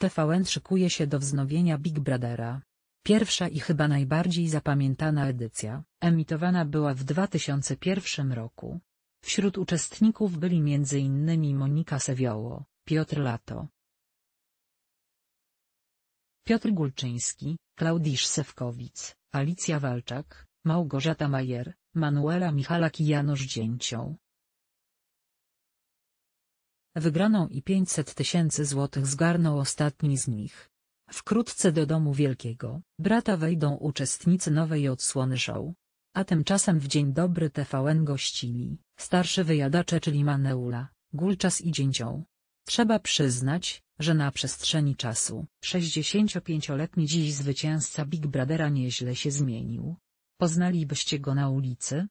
TVN szykuje się do wznowienia Big Brothera. Pierwsza i chyba najbardziej zapamiętana edycja, emitowana była w 2001 roku. Wśród uczestników byli m.in. Monika Sewioło, Piotr Lato, Piotr Gulczyński, Klaudisz Sewkowicz, Alicja Walczak, Małgorzata Majer, Manuela Michalak i Janusz Dzięcioł. Wygraną i 500 tysięcy złotych zgarnął ostatni z nich. Wkrótce do domu wielkiego brata wejdą uczestnicy nowej odsłony show. A tymczasem w Dzień Dobry TVN gościli starszy wyjadacze czyli Maneula, Gulczas i Dzięcioł. Trzeba przyznać, że na przestrzeni czasu 65-letni dziś zwycięzca Big Brothera nieźle się zmienił. Poznalibyście go na ulicy,